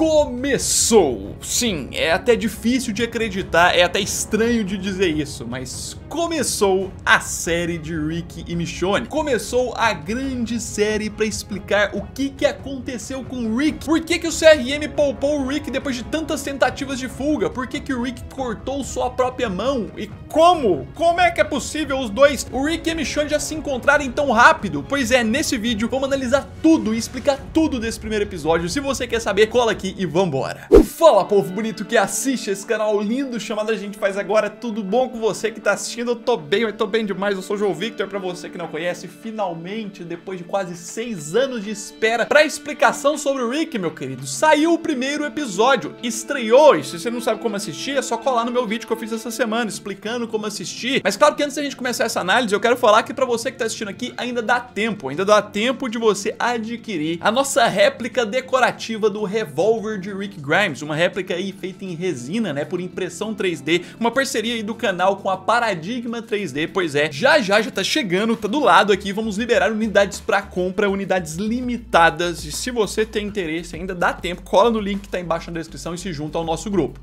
começou! Sim, é até difícil de acreditar, é até estranho de dizer isso, mas começou a série de Rick e Michonne. Começou a grande série para explicar o que, que aconteceu com o Rick. Por que, que o CRM poupou o Rick depois de tantas tentativas de fuga? Por que, que o Rick cortou sua própria mão? E como? Como é que é possível os dois, o Rick e Michonne, já se encontrarem tão rápido? Pois é, nesse vídeo vamos analisar tudo e explicar tudo desse primeiro episódio. Se você quer saber, cola aqui aqui e vambora. Fala povo bonito que assiste esse canal lindo chamado A Gente Faz Agora, tudo bom com você que tá assistindo? Eu tô bem, eu tô bem demais, eu sou o João Victor, pra você que não conhece, finalmente, depois de quase seis anos de espera pra explicação sobre o Rick, meu querido, saiu o primeiro episódio, estreou, e se você não sabe como assistir, é só colar no meu vídeo que eu fiz essa semana, explicando como assistir, mas claro que antes da gente começar essa análise, eu quero falar que pra você que tá assistindo aqui, ainda dá tempo, ainda dá tempo de você adquirir a nossa réplica decorativa do revólver de Rick Grimes, uma réplica aí feita em resina, né, por impressão 3D, uma parceria aí do canal com a Paradigma 3D, pois é, já já já tá chegando, tá do lado aqui, vamos liberar unidades pra compra, unidades limitadas, e se você tem interesse ainda dá tempo, cola no link que tá embaixo na descrição e se junta ao nosso grupo.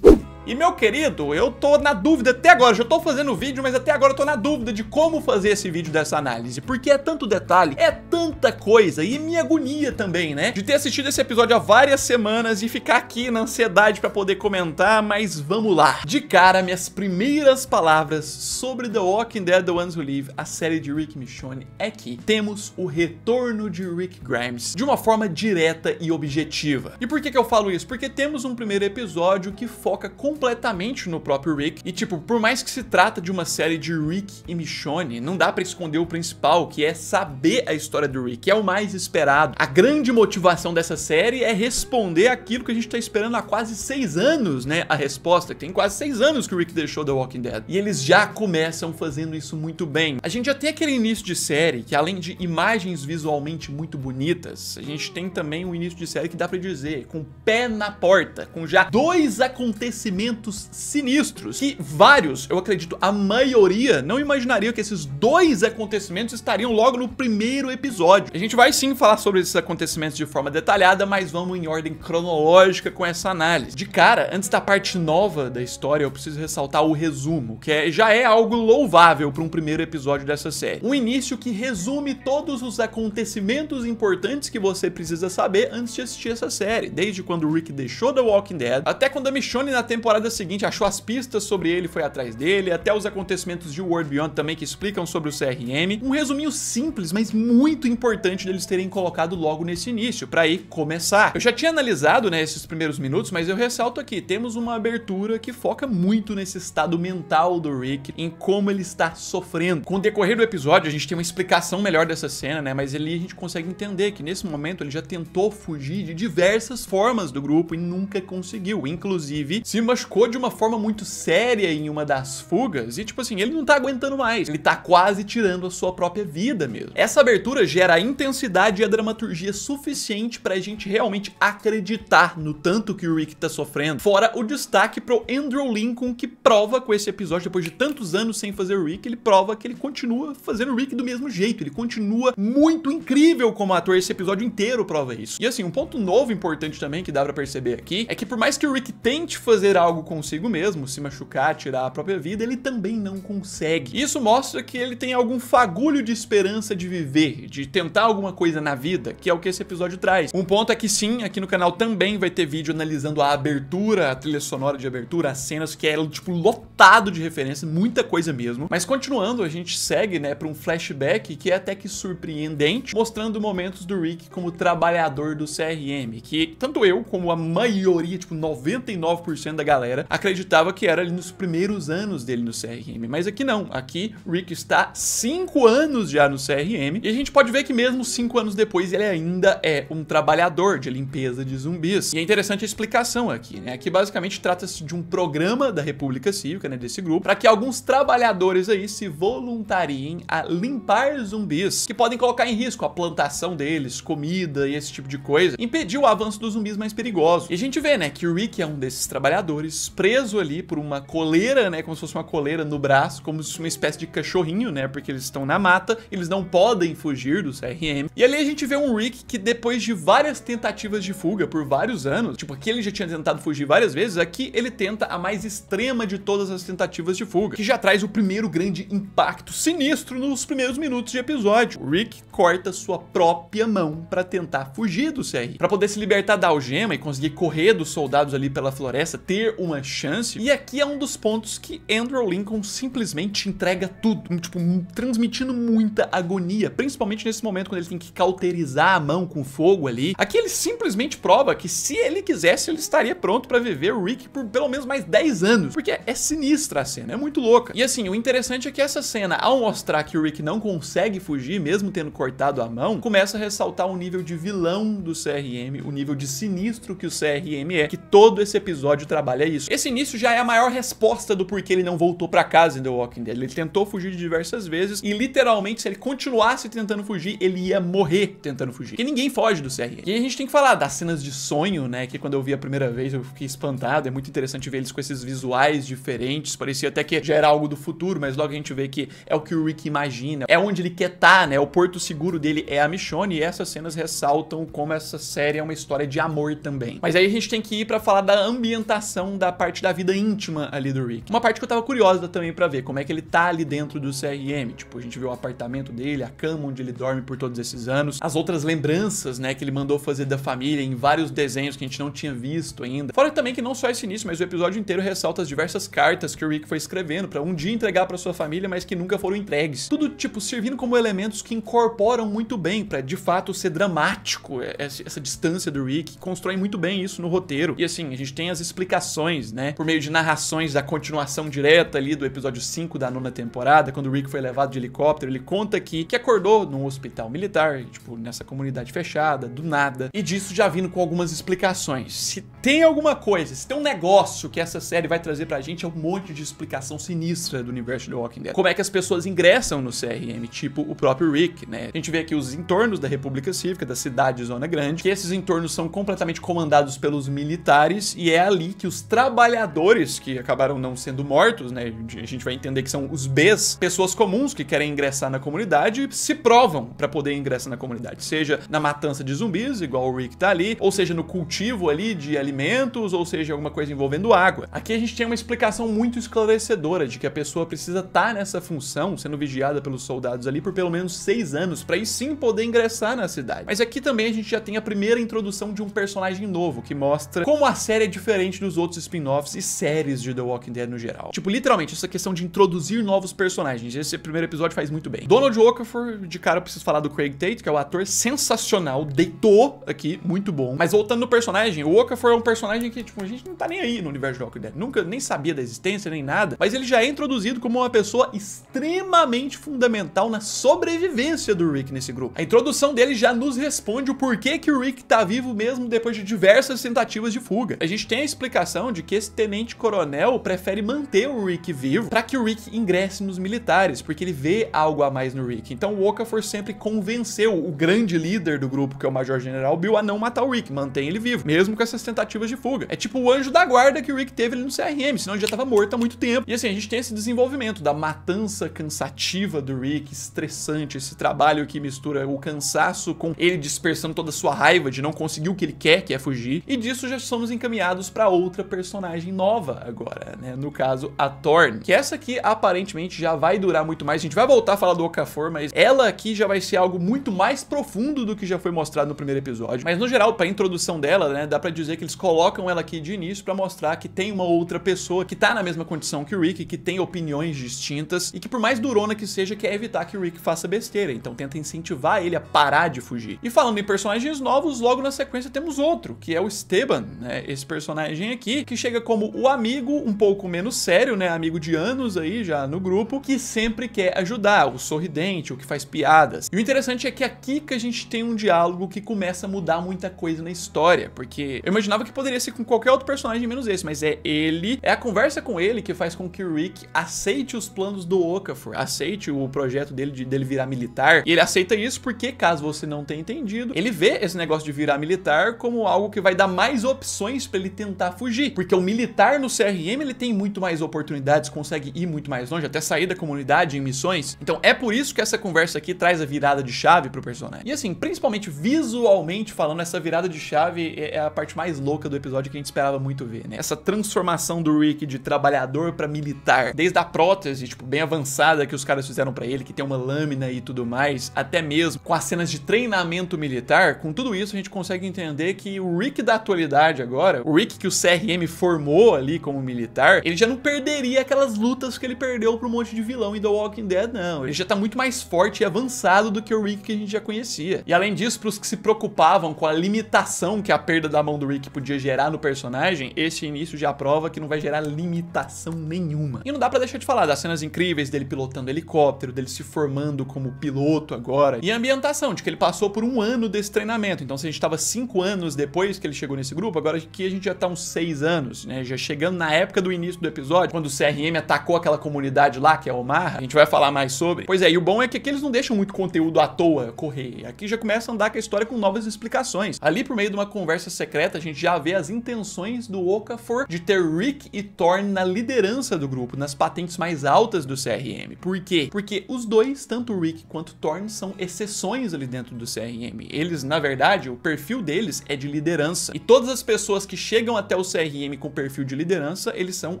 E meu querido, eu tô na dúvida até agora, já tô fazendo o vídeo, mas até agora eu tô na dúvida de como fazer esse vídeo dessa análise, porque é tanto detalhe, é tanta coisa, e minha agonia também, né? De ter assistido esse episódio há várias semanas e ficar aqui na ansiedade pra poder comentar, mas vamos lá. De cara, minhas primeiras palavras sobre The Walking Dead, The Ones Who Live, a série de Rick Michonne, é que temos o retorno de Rick Grimes de uma forma direta e objetiva. E por que que eu falo isso? Porque temos um primeiro episódio que foca com completamente no próprio Rick. E tipo, por mais que se trata de uma série de Rick e Michonne, não dá para esconder o principal, que é saber a história do Rick, que é o mais esperado. A grande motivação dessa série é responder aquilo que a gente tá esperando há quase seis anos, né? A resposta, tem quase seis anos que o Rick deixou The Walking Dead. E eles já começam fazendo isso muito bem. A gente já tem aquele início de série que além de imagens visualmente muito bonitas, a gente tem também um início de série que dá para dizer, com pé na porta, com já dois acontecimentos eventos sinistros, que vários, eu acredito, a maioria não imaginaria que esses dois acontecimentos estariam logo no primeiro episódio. A gente vai sim falar sobre esses acontecimentos de forma detalhada, mas vamos em ordem cronológica com essa análise. De cara, antes da parte nova da história, eu preciso ressaltar o resumo, que é, já é algo louvável para um primeiro episódio dessa série. Um início que resume todos os acontecimentos importantes que você precisa saber antes de assistir essa série, desde quando o Rick deixou The Walking Dead, até quando a Michonne na temporada temporada é a seguinte, achou as pistas sobre ele, foi atrás dele, até os acontecimentos de World Beyond também que explicam sobre o CRM. Um resuminho simples, mas muito importante deles terem colocado logo nesse início, para ir começar. Eu já tinha analisado, né, esses primeiros minutos, mas eu ressalto aqui, temos uma abertura que foca muito nesse estado mental do Rick, em como ele está sofrendo. Com o decorrer do episódio, a gente tem uma explicação melhor dessa cena, né, mas ali a gente consegue entender que nesse momento ele já tentou fugir de diversas formas do grupo e nunca conseguiu, inclusive se machucou machucou de uma forma muito séria em uma das fugas e, tipo assim, ele não tá aguentando mais. Ele tá quase tirando a sua própria vida mesmo. Essa abertura gera a intensidade e a dramaturgia suficiente pra gente realmente acreditar no tanto que o Rick tá sofrendo. Fora o destaque pro Andrew Lincoln, que prova com esse episódio, depois de tantos anos sem fazer o Rick, ele prova que ele continua fazendo o Rick do mesmo jeito. Ele continua muito incrível como ator. Esse episódio inteiro prova isso. E, assim, um ponto novo importante também que dá pra perceber aqui é que, por mais que o Rick tente fazer algo algo consigo mesmo, se machucar, tirar a própria vida, ele também não consegue. Isso mostra que ele tem algum fagulho de esperança de viver, de tentar alguma coisa na vida, que é o que esse episódio traz. Um ponto é que sim, aqui no canal também vai ter vídeo analisando a abertura, a trilha sonora de abertura, as cenas, que é tipo lotado de referência, muita coisa mesmo. Mas continuando, a gente segue, né, para um flashback que é até que surpreendente, mostrando momentos do Rick como trabalhador do CRM, que tanto eu como a maioria, tipo 99% da galera galera acreditava que era ali nos primeiros anos dele no CRM. Mas aqui não. Aqui, Rick está 5 anos já no CRM. E a gente pode ver que mesmo 5 anos depois, ele ainda é um trabalhador de limpeza de zumbis. E é interessante a explicação aqui, né? Aqui basicamente trata-se de um programa da República Cívica, né? Desse grupo, para que alguns trabalhadores aí se voluntariem a limpar zumbis que podem colocar em risco a plantação deles, comida e esse tipo de coisa. Impediu o avanço dos zumbis mais perigosos. E a gente vê, né, que o Rick é um desses trabalhadores preso ali por uma coleira, né? Como se fosse uma coleira no braço, como se fosse uma espécie de cachorrinho, né? Porque eles estão na mata, eles não podem fugir do CRM. E ali a gente vê um Rick que depois de várias tentativas de fuga por vários anos, tipo, aqui ele já tinha tentado fugir várias vezes, aqui ele tenta a mais extrema de todas as tentativas de fuga, que já traz o primeiro grande impacto sinistro nos primeiros minutos de episódio. O Rick corta sua própria mão para tentar fugir do CRM, para poder se libertar da algema e conseguir correr dos soldados ali pela floresta, ter uma chance. E aqui é um dos pontos que Andrew Lincoln simplesmente entrega tudo, tipo, transmitindo muita agonia, principalmente nesse momento quando ele tem que cauterizar a mão com fogo ali. Aqui ele simplesmente prova que se ele quisesse, ele estaria pronto para viver o Rick por pelo menos mais 10 anos, porque é sinistra a cena, é muito louca. E assim, o interessante é que essa cena, ao mostrar que o Rick não consegue fugir, mesmo tendo cortado a mão, começa a ressaltar o nível de vilão do CRM, o nível de sinistro que o CRM é, que todo esse episódio trabalha é isso. Esse início já é a maior resposta do porquê ele não voltou para casa em The Walking Dead. Ele tentou fugir diversas vezes e literalmente se ele continuasse tentando fugir, ele ia morrer tentando fugir. Porque ninguém foge do CRN. E a gente tem que falar das cenas de sonho, né? Que quando eu vi a primeira vez eu fiquei espantado. É muito interessante ver eles com esses visuais diferentes. Parecia até que já era algo do futuro, mas logo a gente vê que é o que o Rick imagina. É onde ele quer estar, tá, né? O porto seguro dele é a Michonne e essas cenas ressaltam como essa série é uma história de amor também. Mas aí a gente tem que ir para falar da ambientação da parte da vida íntima ali do Rick. Uma parte que eu tava curiosa também para ver, como é que ele tá ali dentro do CRM. Tipo, a gente viu o apartamento dele, a cama onde ele dorme por todos esses anos, as outras lembranças, né, que ele mandou fazer da família em vários desenhos que a gente não tinha visto ainda. Fora também que não só esse início, mas o episódio inteiro ressalta as diversas cartas que o Rick foi escrevendo para um dia entregar para sua família, mas que nunca foram entregues. Tudo, tipo, servindo como elementos que incorporam muito bem para de fato ser dramático essa distância do Rick, constrói muito bem isso no roteiro. E assim, a gente tem as explicações né? Por meio de narrações da continuação direta ali do episódio 5 da nona temporada, quando o Rick foi levado de helicóptero, ele conta aqui que acordou num hospital militar, tipo, nessa comunidade fechada, do nada. E disso já vindo com algumas explicações. Se tem alguma coisa, se tem um negócio que essa série vai trazer pra gente, é um monte de explicação sinistra do universo de Walking Dead. Como é que as pessoas ingressam no CRM, tipo o próprio Rick, né? A gente vê aqui os entornos da República Cívica, da cidade Zona Grande, que esses entornos são completamente comandados pelos militares e é ali que os trabalhadores que acabaram não sendo mortos, né? A gente vai entender que são os Bs, pessoas comuns que querem ingressar na comunidade, se provam para poder ingressar na comunidade, seja na matança de zumbis, igual o Rick tá ali, ou seja no cultivo ali de alimentos, ou seja alguma coisa envolvendo água. Aqui a gente tem uma explicação muito esclarecedora de que a pessoa precisa estar tá nessa função, sendo vigiada pelos soldados ali por pelo menos seis anos, para aí sim poder ingressar na cidade. Mas aqui também a gente já tem a primeira introdução de um personagem novo, que mostra como a série é diferente dos outros spin-offs e séries de The Walking Dead no geral. Tipo, literalmente, essa questão de introduzir novos personagens. Esse primeiro episódio faz muito bem. Donald Okafor, de cara eu preciso falar do Craig Tate, que é o um ator sensacional, deitou aqui, muito bom. Mas voltando no personagem, o Okafor é um personagem que, tipo, a gente não tá nem aí no universo de Walking Dead. Nunca nem sabia da existência, nem nada. Mas ele já é introduzido como uma pessoa extremamente fundamental na sobrevivência do Rick nesse grupo. A introdução dele já nos responde o porquê que o Rick tá vivo mesmo depois de diversas tentativas de fuga. A gente tem a explicação informação de que esse tenente-coronel prefere manter o Rick vivo para que o Rick ingresse nos militares, porque ele vê algo a mais no Rick. Então o Okafor sempre convenceu o grande líder do grupo, que é o Major General Bill, a não matar o Rick, mantém ele vivo, mesmo com essas tentativas de fuga. É tipo o anjo da guarda que o Rick teve ali no CRM, senão ele já tava morto há muito tempo. E assim, a gente tem esse desenvolvimento da matança cansativa do Rick, estressante, esse trabalho que mistura o cansaço com ele dispersando toda a sua raiva de não conseguir o que ele quer, que é fugir. E disso já somos encaminhados para outra personagem nova agora, né? No caso, a Thorn. Que essa aqui, aparentemente, já vai durar muito mais. A gente vai voltar a falar do Okafor, mas ela aqui já vai ser algo muito mais profundo do que já foi mostrado no primeiro episódio. Mas, no geral, pra introdução dela, né? Dá pra dizer que eles colocam ela aqui de início pra mostrar que tem uma outra pessoa que tá na mesma condição que o Rick, que tem opiniões distintas e que, por mais durona que seja, quer evitar que o Rick faça besteira. Então, tenta incentivar ele a parar de fugir. E falando em personagens novos, logo na sequência temos outro, que é o Esteban, né? Esse personagem aqui, que chega como o amigo um pouco menos sério, né? Amigo de anos aí já no grupo, que sempre quer ajudar, o sorridente, o que faz piadas. E o interessante é que aqui que a gente tem um diálogo que começa a mudar muita coisa na história, porque eu imaginava que poderia ser com qualquer outro personagem menos esse, mas é ele, é a conversa com ele que faz com que o Rick aceite os planos do Okafor, aceite o projeto dele de dele virar militar. E ele aceita isso porque, caso você não tenha entendido, ele vê esse negócio de virar militar como algo que vai dar mais opções para ele tentar fugir porque o militar no CRM ele tem muito mais oportunidades, consegue ir muito mais longe, até sair da comunidade em missões. Então é por isso que essa conversa aqui traz a virada de chave pro personagem. E assim, principalmente visualmente falando, essa virada de chave é, é a parte mais louca do episódio que a gente esperava muito ver, né? Essa transformação do Rick de trabalhador para militar, desde a prótese, tipo, bem avançada que os caras fizeram para ele, que tem uma lâmina e tudo mais, até mesmo com as cenas de treinamento militar, com tudo isso a gente consegue entender que o Rick da atualidade agora, o Rick que o CRM me formou ali como militar, ele já não perderia aquelas lutas que ele perdeu para um monte de vilão em The Walking Dead, não. Ele já tá muito mais forte e avançado do que o Rick que a gente já conhecia. E além disso, para os que se preocupavam com a limitação que a perda da mão do Rick podia gerar no personagem, esse início já prova que não vai gerar limitação nenhuma. E não dá para deixar de falar das cenas incríveis dele pilotando helicóptero, dele se formando como piloto agora, e a ambientação, de que ele passou por um ano desse treinamento. Então se a gente tava cinco anos depois que ele chegou nesse grupo, agora aqui a gente já tá uns seis anos anos, né? Já chegando na época do início do episódio, quando o CRM atacou aquela comunidade lá, que é o Omar, a gente vai falar mais sobre. Pois é, e o bom é que aqui eles não deixam muito conteúdo à toa correr. Aqui já começa a andar com a história com novas explicações. Ali, por meio de uma conversa secreta, a gente já vê as intenções do Okafor de ter Rick e Thorne na liderança do grupo, nas patentes mais altas do CRM. Por quê? Porque os dois, tanto Rick quanto Thorne, são exceções ali dentro do CRM. Eles, na verdade, o perfil deles é de liderança. E todas as pessoas que chegam até o CRM game com perfil de liderança, eles são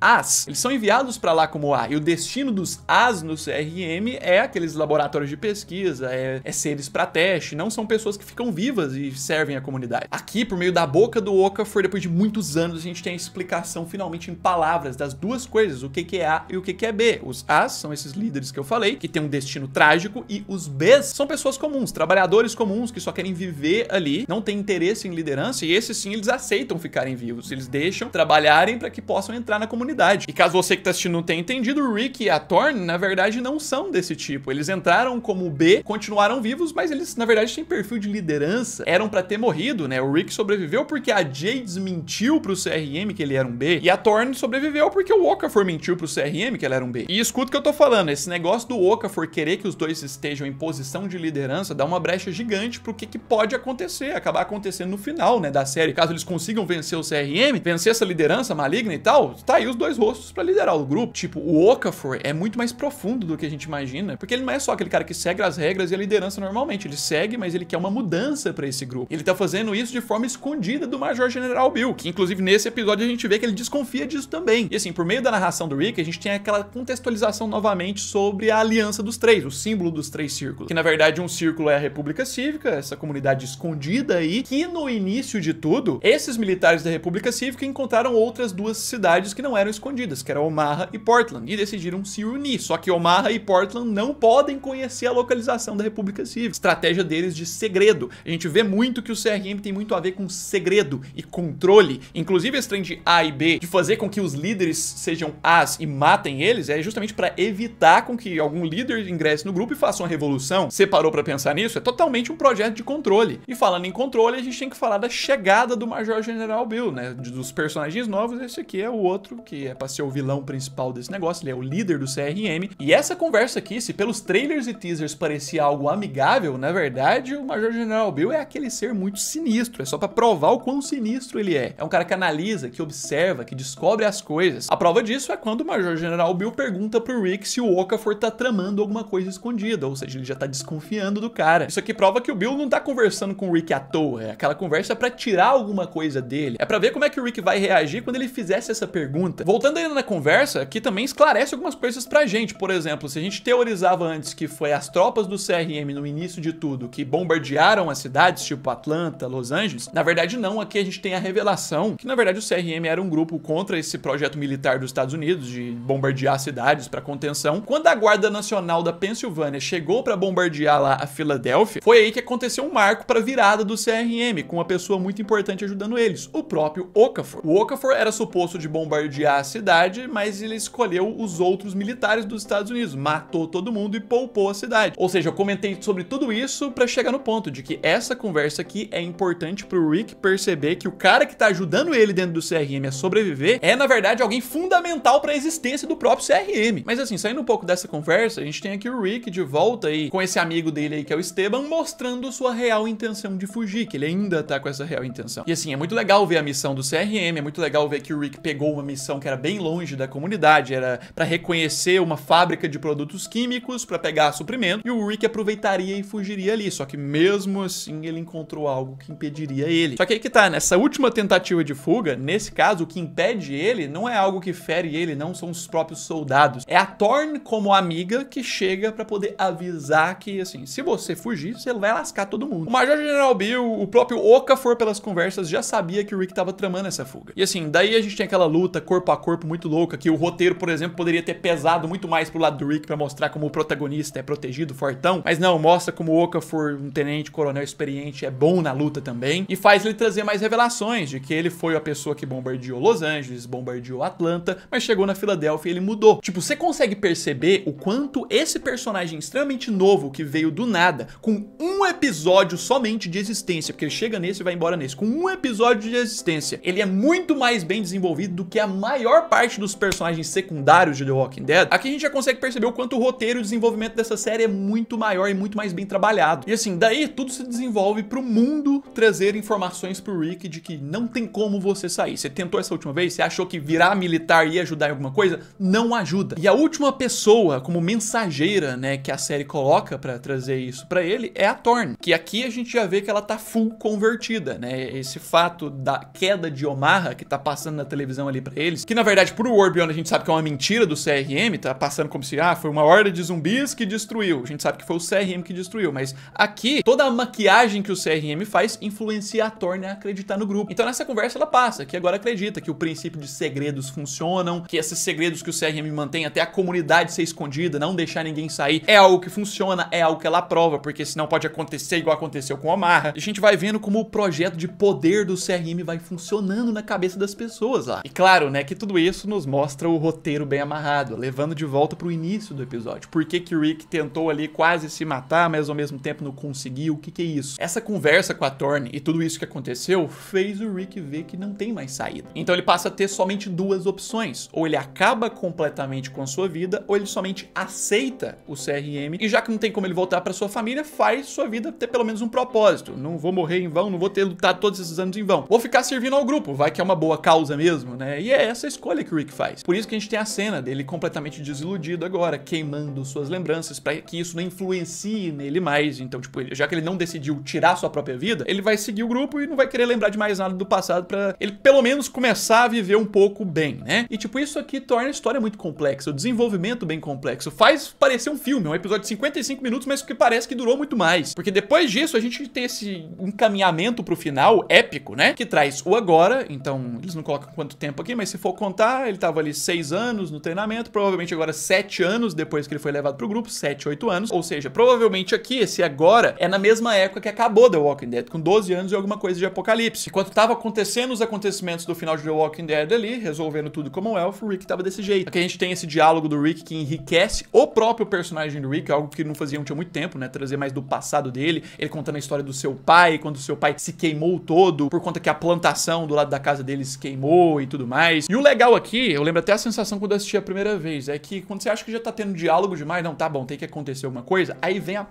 As. Eles são enviados para lá como A. E o destino dos As no CRM é aqueles laboratórios de pesquisa, é, é seres para teste, não são pessoas que ficam vivas e servem a comunidade. Aqui, por meio da boca do Okafor, depois de muitos anos, a gente tem a explicação finalmente em palavras das duas coisas, o que, é A e o que, que é B. Os As são esses líderes que eu falei, que têm um destino trágico, e os Bs são pessoas comuns, trabalhadores comuns que só querem viver ali, não têm interesse em liderança, e esses sim eles aceitam ficarem vivos, eles deixam deixam trabalharem para que possam entrar na comunidade. E caso você que está assistindo não tenha entendido, o Rick e a Thorn, na verdade, não são desse tipo. Eles entraram como B, continuaram vivos, mas eles, na verdade, têm perfil de liderança. Eram para ter morrido, né? O Rick sobreviveu porque a Jade mentiu pro CRM que ele era um B, e a Thorn sobreviveu porque o Okafor mentiu pro CRM que ela era um B. E escuta o que eu tô falando, esse negócio do Okafor querer que os dois estejam em posição de liderança dá uma brecha gigante pro que, que pode acontecer, acabar acontecendo no final, né, da série. Caso eles consigam vencer o CRM, vencer ser essa liderança maligna e tal, tá aí os dois rostos para liderar o grupo. Tipo, o Okafor é muito mais profundo do que a gente imagina, porque ele não é só aquele cara que segue as regras e a liderança normalmente. Ele segue, mas ele quer uma mudança para esse grupo. Ele tá fazendo isso de forma escondida do Major General Bill, que inclusive nesse episódio a gente vê que ele desconfia disso também. E assim, por meio da narração do Rick, a gente tem aquela contextualização novamente sobre a aliança dos três, o símbolo dos três círculos. Que na verdade um círculo é a República Cívica, essa comunidade escondida aí, que no início de tudo, esses militares da República Cívica encontraram outras duas cidades que não eram escondidas, que eram Omaha e Portland, e decidiram se unir. Só que Omaha e Portland não podem conhecer a localização da República Civil. Estratégia deles de segredo. A gente vê muito que o CRM tem muito a ver com segredo e controle. Inclusive esse trem de A e B, de fazer com que os líderes sejam As e matem eles, é justamente para evitar com que algum líder ingresse no grupo e faça uma revolução. Você parou pra pensar nisso? É totalmente um projeto de controle. E falando em controle, a gente tem que falar da chegada do Major General Bill, né? Dos personagens novos, esse aqui é o outro que é pra ser o vilão principal desse negócio, ele é o líder do CRM. E essa conversa aqui, se pelos trailers e teasers parecia algo amigável, na verdade o Major General Bill é aquele ser muito sinistro, é só pra provar o quão sinistro ele é. É um cara que analisa, que observa, que descobre as coisas. A prova disso é quando o Major General Bill pergunta pro Rick se o Okafor tá tramando alguma coisa escondida, ou seja, ele já tá desconfiando do cara. Isso aqui prova que o Bill não tá conversando com o Rick à toa, é aquela conversa para tirar alguma coisa dele. É para ver como é que o Rick vai vai reagir quando ele fizesse essa pergunta. Voltando ainda na conversa, aqui também esclarece algumas coisas pra gente. Por exemplo, se a gente teorizava antes que foi as tropas do CRM no início de tudo que bombardearam as cidades, tipo Atlanta, Los Angeles, na verdade não, aqui a gente tem a revelação que na verdade o CRM era um grupo contra esse projeto militar dos Estados Unidos de bombardear cidades para contenção. Quando a Guarda Nacional da Pensilvânia chegou para bombardear lá a Filadélfia, foi aí que aconteceu um marco para virada do CRM, com uma pessoa muito importante ajudando eles, o próprio Okafor. O Okafor era suposto de bombardear a cidade, mas ele escolheu os outros militares dos Estados Unidos, matou todo mundo e poupou a cidade. Ou seja, eu comentei sobre tudo isso para chegar no ponto de que essa conversa aqui é importante pro Rick perceber que o cara que tá ajudando ele dentro do CRM a sobreviver é, na verdade, alguém fundamental para a existência do próprio CRM. Mas assim, saindo um pouco dessa conversa, a gente tem aqui o Rick de volta aí com esse amigo dele aí que é o Esteban, mostrando sua real intenção de fugir, que ele ainda tá com essa real intenção. E assim, é muito legal ver a missão do CRM game. É muito legal ver que o Rick pegou uma missão que era bem longe da comunidade, era para reconhecer uma fábrica de produtos químicos para pegar suprimento, e o Rick aproveitaria e fugiria ali, só que mesmo assim ele encontrou algo que impediria ele. Só que aí que tá, nessa última tentativa de fuga, nesse caso o que impede ele não é algo que fere ele, não são os próprios soldados. É a Thorn como amiga que chega para poder avisar que assim, se você fugir, você vai lascar todo mundo. O Major General Bill, o próprio Okafor pelas conversas já sabia que o Rick tava tramando essa fuga. E assim, daí a gente tem aquela luta corpo a corpo muito louca, que o roteiro, por exemplo, poderia ter pesado muito mais pro lado do Rick para mostrar como o protagonista é protegido, fortão, mas não, mostra como o Okafor, um tenente coronel experiente, é bom na luta também, e faz ele trazer mais revelações de que ele foi a pessoa que bombardeou Los Angeles, bombardeou Atlanta, mas chegou na Filadélfia e ele mudou. Tipo, você consegue perceber o quanto esse personagem extremamente novo que veio do nada, com um episódio somente de existência, porque ele chega nesse e vai embora nesse, com um episódio de existência, ele é muito muito mais bem desenvolvido do que a maior parte dos personagens secundários de The Walking Dead, aqui a gente já consegue perceber o quanto o roteiro e o desenvolvimento dessa série é muito maior e muito mais bem trabalhado. E assim, daí tudo se desenvolve pro mundo trazer informações pro Rick de que não tem como você sair. Você tentou essa última vez, você achou que virar militar ia ajudar em alguma coisa, não ajuda. E a última pessoa como mensageira, né, que a série coloca para trazer isso para ele é a Thorn, que aqui a gente já vê que ela tá full convertida, né? Esse fato da queda de Omar bizarra que tá passando na televisão ali para eles, que na verdade pro War Beyond a gente sabe que é uma mentira do CRM, tá passando como se, ah, foi uma horda de zumbis que destruiu. A gente sabe que foi o CRM que destruiu, mas aqui toda a maquiagem que o CRM faz influencia a Thorne a acreditar no grupo. Então nessa conversa ela passa, que agora acredita que o princípio de segredos funcionam, que esses segredos que o CRM mantém até a comunidade ser escondida, não deixar ninguém sair, é algo que funciona, é algo que ela prova porque senão pode acontecer igual aconteceu com o Amarra. E a gente vai vendo como o projeto de poder do CRM vai funcionando na na cabeça das pessoas lá. E claro, né, que tudo isso nos mostra o roteiro bem amarrado, levando de volta pro início do episódio. Por que que o Rick tentou ali quase se matar, mas ao mesmo tempo não conseguiu? O que que é isso? Essa conversa com a Thorne e tudo isso que aconteceu fez o Rick ver que não tem mais saída. Então ele passa a ter somente duas opções. Ou ele acaba completamente com a sua vida, ou ele somente aceita o CRM e já que não tem como ele voltar para sua família, faz sua vida ter pelo menos um propósito. Não vou morrer em vão, não vou ter lutado todos esses anos em vão. Vou ficar servindo ao grupo, vai que é uma boa causa mesmo, né? E é essa escolha que o Rick faz. Por isso que a gente tem a cena dele completamente desiludido agora, queimando suas lembranças para que isso não influencie nele mais. Então, tipo, já que ele não decidiu tirar sua própria vida, ele vai seguir o grupo e não vai querer lembrar de mais nada do passado para ele pelo menos começar a viver um pouco bem, né? E tipo, isso aqui torna a história muito complexa, o desenvolvimento bem complexo. Faz parecer um filme, é um episódio de 55 minutos, mas que parece que durou muito mais. Porque depois disso, a gente tem esse encaminhamento pro final épico, né? Que traz o agora, então então eles não colocam quanto tempo aqui, mas se for contar, ele estava ali seis anos no treinamento, provavelmente agora sete anos depois que ele foi levado pro grupo, sete, oito anos, ou seja, provavelmente aqui, esse agora, é na mesma época que acabou The Walking Dead, com 12 anos e alguma coisa de apocalipse. Enquanto estava acontecendo os acontecimentos do final de The Walking Dead ali, resolvendo tudo como um elfo, o Rick estava desse jeito. Aqui a gente tem esse diálogo do Rick que enriquece o próprio personagem do Rick, algo que não fazia tinha muito tempo, né, trazer mais do passado dele, ele contando a história do seu pai, quando o seu pai se queimou todo, por conta que a plantação do lado da casa casa deles queimou e tudo mais. E o legal aqui, eu lembro até a sensação quando eu assisti a primeira vez, é que quando você acha que já tá tendo diálogo demais, não, tá bom, tem que acontecer alguma coisa, aí vem a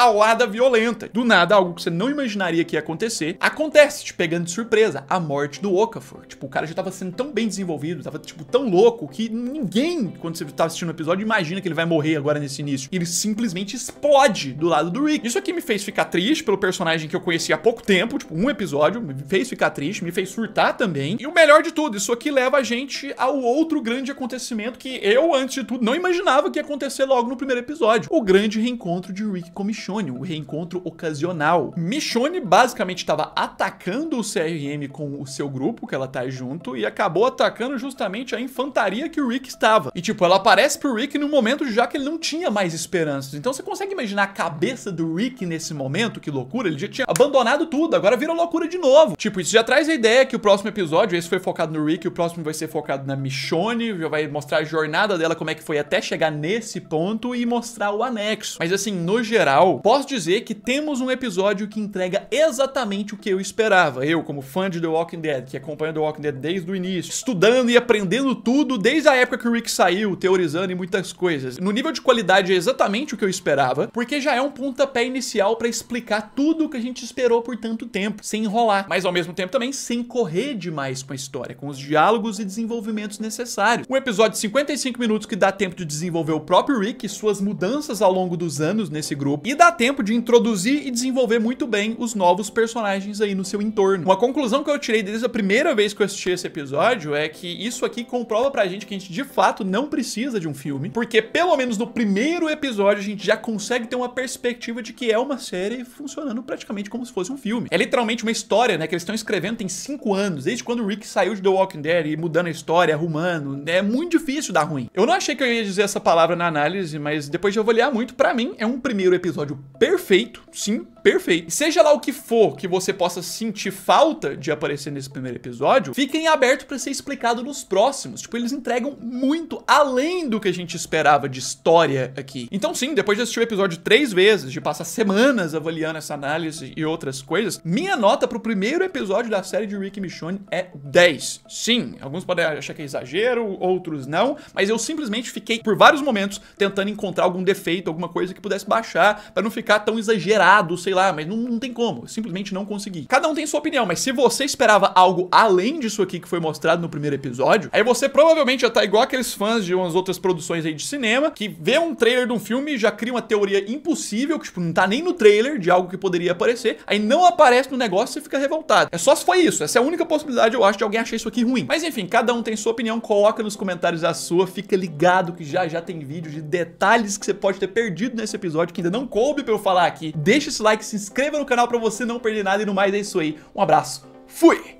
paulada violenta. Do nada, algo que você não imaginaria que ia acontecer, acontece, te pegando de surpresa, a morte do Okafor. Tipo, o cara já tava sendo tão bem desenvolvido, tava, tipo, tão louco, que ninguém, quando você tá assistindo o episódio, imagina que ele vai morrer agora nesse início. Ele simplesmente explode do lado do Rick. Isso aqui me fez ficar triste pelo personagem que eu conheci há pouco tempo, tipo, um episódio, me fez ficar triste, me fez surtar também. E o melhor de tudo, isso aqui leva a gente ao outro grande acontecimento que eu, antes de tudo, não imaginava que ia acontecer logo no primeiro episódio. O grande reencontro de Rick com Michonne Michonne, o reencontro ocasional. Michonne basicamente estava atacando o CRM com o seu grupo, que ela tá junto, e acabou atacando justamente a infantaria que o Rick estava. E tipo, ela aparece pro Rick num momento já que ele não tinha mais esperanças. Então você consegue imaginar a cabeça do Rick nesse momento? Que loucura, ele já tinha abandonado tudo, agora vira loucura de novo. Tipo, isso já traz a ideia que o próximo episódio, esse foi focado no Rick, o próximo vai ser focado na Michonne, já vai mostrar a jornada dela, como é que foi até chegar nesse ponto e mostrar o anexo. Mas assim, no geral, posso dizer que temos um episódio que entrega exatamente o que eu esperava. Eu, como fã de The Walking Dead, que acompanha The Walking Dead desde o início, estudando e aprendendo tudo desde a época que o Rick saiu, teorizando e muitas coisas. No nível de qualidade é exatamente o que eu esperava, porque já é um pontapé inicial para explicar tudo o que a gente esperou por tanto tempo, sem enrolar, mas ao mesmo tempo também sem correr demais com a história, com os diálogos e desenvolvimentos necessários. Um episódio de 55 minutos que dá tempo de desenvolver o próprio Rick e suas mudanças ao longo dos anos nesse grupo e dá tempo de introduzir e desenvolver muito bem os novos personagens aí no seu entorno. Uma conclusão que eu tirei desde a primeira vez que eu assisti esse episódio é que isso aqui comprova pra gente que a gente de fato não precisa de um filme, porque pelo menos no primeiro episódio a gente já consegue ter uma perspectiva de que é uma série funcionando praticamente como se fosse um filme. É literalmente uma história, né, que eles estão escrevendo tem cinco anos, desde quando o Rick saiu de The Walking Dead e mudando a história, arrumando, né, é muito difícil dar ruim. Eu não achei que eu ia dizer essa palavra na análise, mas depois de avaliar muito, pra mim é um primeiro episódio episódio perfeito, sim, perfeito. Seja lá o que for que você possa sentir falta de aparecer nesse primeiro episódio, fiquem aberto para ser explicado nos próximos. Tipo, eles entregam muito além do que a gente esperava de história aqui. Então sim, depois de assistir o episódio três vezes, de passar semanas avaliando essa análise e outras coisas, minha nota pro primeiro episódio da série de Rick Michonne é 10. Sim, alguns podem achar que é exagero, outros não, mas eu simplesmente fiquei por vários momentos tentando encontrar algum defeito, alguma coisa que pudesse baixar, para não ficar tão exagerado, sei sei lá, mas não, não tem como. Eu simplesmente não consegui. Cada um tem sua opinião, mas se você esperava algo além disso aqui que foi mostrado no primeiro episódio, aí você provavelmente já tá igual aqueles fãs de umas outras produções aí de cinema, que vê um trailer de um filme e já cria uma teoria impossível, que tipo, não tá nem no trailer de algo que poderia aparecer, aí não aparece no negócio e fica revoltado. É só se foi isso. Essa é a única possibilidade, eu acho, de alguém achar isso aqui ruim. Mas enfim, cada um tem sua opinião, coloca nos comentários a sua, fica ligado que já já tem vídeo de detalhes que você pode ter perdido nesse episódio, que ainda não coube pra eu falar aqui. Deixa esse like like, se inscreva no canal para você não perder nada e no mais é isso aí. Um abraço, fui!